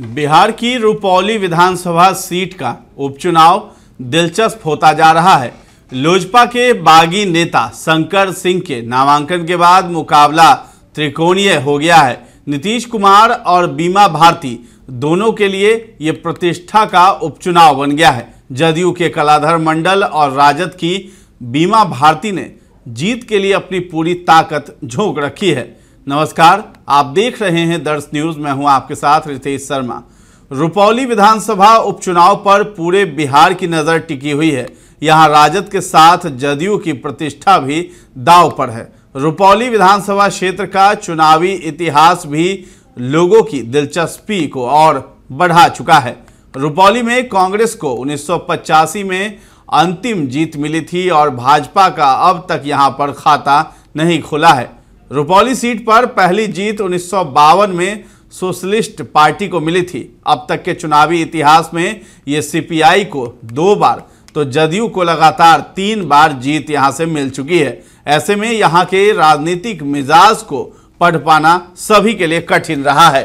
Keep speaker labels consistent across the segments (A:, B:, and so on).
A: बिहार की रुपौली विधानसभा सीट का उपचुनाव दिलचस्प होता जा रहा है लोजपा के बागी नेता शंकर सिंह के नामांकन के बाद मुकाबला त्रिकोणीय हो गया है नीतीश कुमार और बीमा भारती दोनों के लिए ये प्रतिष्ठा का उपचुनाव बन गया है जदयू के कलाधर मंडल और राजद की बीमा भारती ने जीत के लिए अपनी पूरी ताकत झोंक रखी है नमस्कार आप देख रहे हैं दर्श न्यूज मैं हूं आपके साथ रितेश शर्मा रुपौली विधानसभा उपचुनाव पर पूरे बिहार की नजर टिकी हुई है यहां राजद के साथ जदयू की प्रतिष्ठा भी दाव पर है रुपौली विधानसभा क्षेत्र का चुनावी इतिहास भी लोगों की दिलचस्पी को और बढ़ा चुका है रुपौली में कांग्रेस को उन्नीस में अंतिम जीत मिली थी और भाजपा का अब तक यहां पर खाता नहीं खुला है रुपौली सीट पर पहली जीत उन्नीस में सोशलिस्ट पार्टी को मिली थी अब तक के चुनावी इतिहास में ये सीपीआई को दो बार तो जदयू को लगातार तीन बार जीत यहां से मिल चुकी है ऐसे में यहां के राजनीतिक मिजाज को पढ़ पाना सभी के लिए कठिन रहा है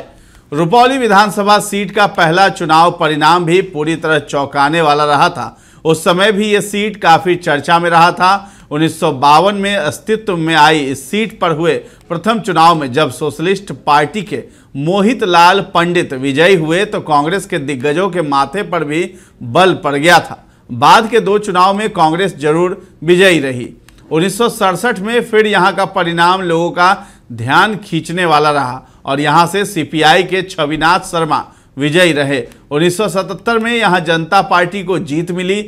A: रुपौली विधानसभा सीट का पहला चुनाव परिणाम भी पूरी तरह चौंकाने वाला रहा था उस समय भी ये सीट काफ़ी चर्चा में रहा था उन्नीस में अस्तित्व में आई इस सीट पर हुए प्रथम चुनाव में जब सोशलिस्ट पार्टी के मोहित लाल पंडित विजयी हुए तो कांग्रेस के दिग्गजों के माथे पर भी बल पड़ गया था बाद के दो चुनाव में कांग्रेस जरूर विजयी रही उन्नीस में फिर यहाँ का परिणाम लोगों का ध्यान खींचने वाला रहा और यहाँ से सीपीआई के छविनाथ शर्मा विजयी रहे 1977 में यहाँ जनता पार्टी को जीत मिली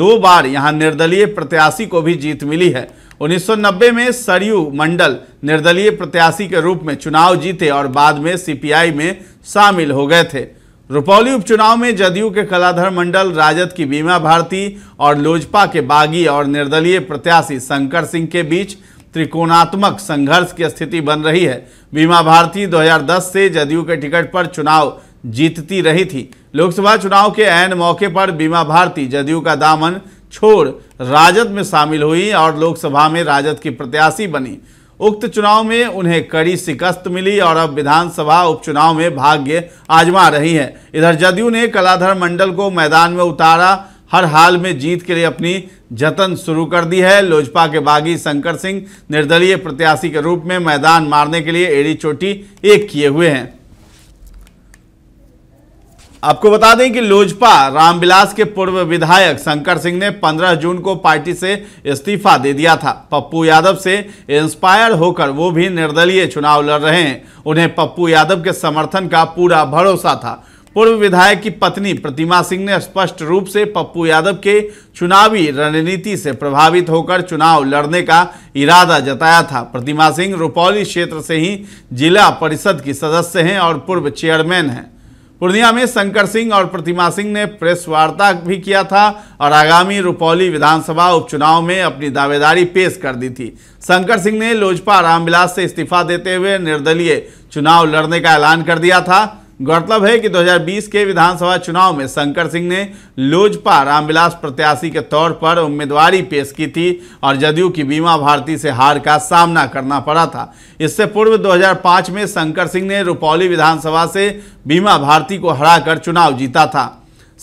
A: दो बार यहाँ निर्दलीय प्रत्याशी को भी जीत मिली है 1990 में सरयू मंडल निर्दलीय प्रत्याशी के रूप में चुनाव जीते और बाद में सीपीआई में शामिल हो गए थे रुपौली उपचुनाव में जदयू के कलाधर मंडल राजद की बीमा भारती और लोजपा के बागी और निर्दलीय प्रत्याशी शंकर सिंह के बीच त्रिकोणात्मक संघर्ष की स्थिति बन रही है बीमा भारती 2010 से जदयू के टिकट पर चुनाव जीतती रही थी लोकसभा चुनाव के अहम मौके पर बीमा भारती जदयू का दामन छोड़ राजद में शामिल हुई और लोकसभा में राजद की प्रत्याशी बनी उक्त चुनाव में उन्हें कड़ी शिकस्त मिली और अब विधानसभा उपचुनाव में भाग्य आजमा रही है इधर जदयू ने कलाधर मंडल को मैदान में उतारा हर हाल में जीत के लिए अपनी जतन शुरू कर दी है लोजपा के बागी शंकर सिंह निर्दलीय प्रत्याशी के रूप में मैदान मारने के लिए एड़ी चोटी एक किए हुए हैं आपको बता दें कि लोजपा रामविलास के पूर्व विधायक शंकर सिंह ने 15 जून को पार्टी से इस्तीफा दे दिया था पप्पू यादव से इंस्पायर होकर वो भी निर्दलीय चुनाव लड़ रहे हैं उन्हें पप्पू यादव के समर्थन का पूरा भरोसा था पूर्व विधायक की पत्नी प्रतिमा सिंह ने स्पष्ट रूप से पप्पू यादव के चुनावी रणनीति से प्रभावित होकर चुनाव लड़ने का इरादा जताया था प्रतिमा सिंह रुपौली क्षेत्र से ही जिला परिषद की सदस्य हैं और पूर्व चेयरमैन हैं पूर्णिया में शंकर सिंह और प्रतिमा सिंह ने प्रेस वार्ता भी किया था और आगामी रुपौली विधानसभा उपचुनाव में अपनी दावेदारी पेश कर दी थी शंकर सिंह ने लोजपा रामविलास से इस्तीफा देते हुए निर्दलीय चुनाव लड़ने का ऐलान कर दिया था गौरतलब है कि 2020 के विधानसभा चुनाव में शंकर सिंह ने लोजपा रामविलास प्रत्याशी के तौर पर उम्मीदवारी पेश की थी और जदयू की बीमा भारती से हार का सामना करना पड़ा था इससे पूर्व 2005 में शंकर सिंह ने रुपौली विधानसभा से बीमा भारती को हराकर चुनाव जीता था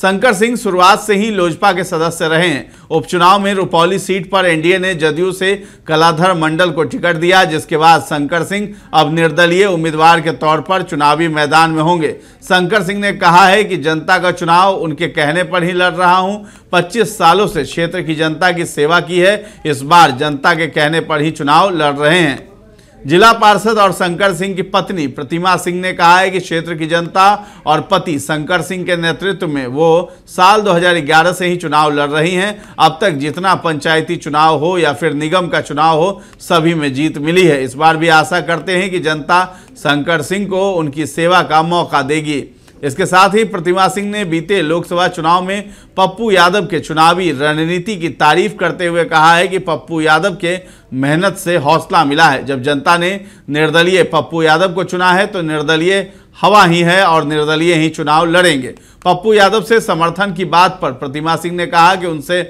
A: शंकर सिंह शुरुआत से ही लोजपा के सदस्य रहे हैं उपचुनाव में रुपौली सीट पर एनडीए ने जदयू से कलाधर मंडल को टिकट दिया जिसके बाद शंकर सिंह अब निर्दलीय उम्मीदवार के तौर पर चुनावी मैदान में होंगे शंकर सिंह ने कहा है कि जनता का चुनाव उनके कहने पर ही लड़ रहा हूं 25 सालों से क्षेत्र की जनता की सेवा की है इस बार जनता के कहने पर ही चुनाव लड़ रहे हैं जिला पार्षद और शंकर सिंह की पत्नी प्रतिमा सिंह ने कहा है कि क्षेत्र की जनता और पति शंकर सिंह के नेतृत्व में वो साल 2011 से ही चुनाव लड़ रही हैं अब तक जितना पंचायती चुनाव हो या फिर निगम का चुनाव हो सभी में जीत मिली है इस बार भी आशा करते हैं कि जनता शंकर सिंह को उनकी सेवा का मौका देगी इसके साथ ही प्रतिमा सिंह ने बीते लोकसभा चुनाव में पप्पू यादव के चुनावी रणनीति की तारीफ करते हुए कहा है कि पप्पू यादव के मेहनत से हौसला मिला है जब जनता ने निर्दलीय पप्पू यादव को चुना है तो निर्दलीय हवा ही है और निर्दलीय ही चुनाव लड़ेंगे पप्पू यादव से समर्थन की बात पर प्रतिमा सिंह ने कहा कि उनसे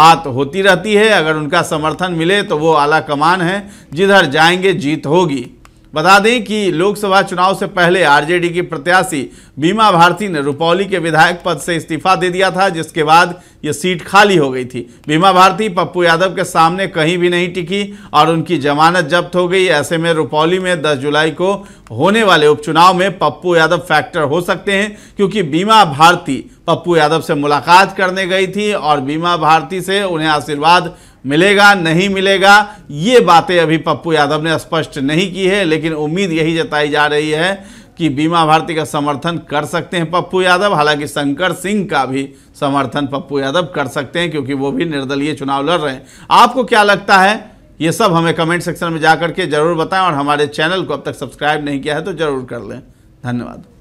A: बात होती रहती है अगर उनका समर्थन मिले तो वो आला कमान है जिधर जाएंगे जीत होगी बता दें कि लोकसभा चुनाव से पहले आरजेडी की प्रत्याशी बीमा भारती ने रुपौली के विधायक पद से इस्तीफा दे दिया था जिसके बाद ये सीट खाली हो गई थी बीमा भारती पप्पू यादव के सामने कहीं भी नहीं टिकी और उनकी जमानत जब्त हो गई ऐसे में रुपौली में 10 जुलाई को होने वाले उपचुनाव में पप्पू यादव फैक्टर हो सकते हैं क्योंकि बीमा भारती पप्पू यादव से मुलाकात करने गई थी और बीमा भारती से उन्हें आशीर्वाद मिलेगा नहीं मिलेगा ये बातें अभी पप्पू यादव ने स्पष्ट नहीं की है लेकिन उम्मीद यही जताई जा रही है कि बीमा भारती का समर्थन कर सकते हैं पप्पू यादव हालांकि शंकर सिंह का भी समर्थन पप्पू यादव कर सकते हैं क्योंकि वो भी निर्दलीय चुनाव लड़ रहे हैं आपको क्या लगता है ये सब हमें कमेंट सेक्शन में जा करके जरूर बताएं और हमारे चैनल को अब तक सब्सक्राइब नहीं किया है तो जरूर कर लें धन्यवाद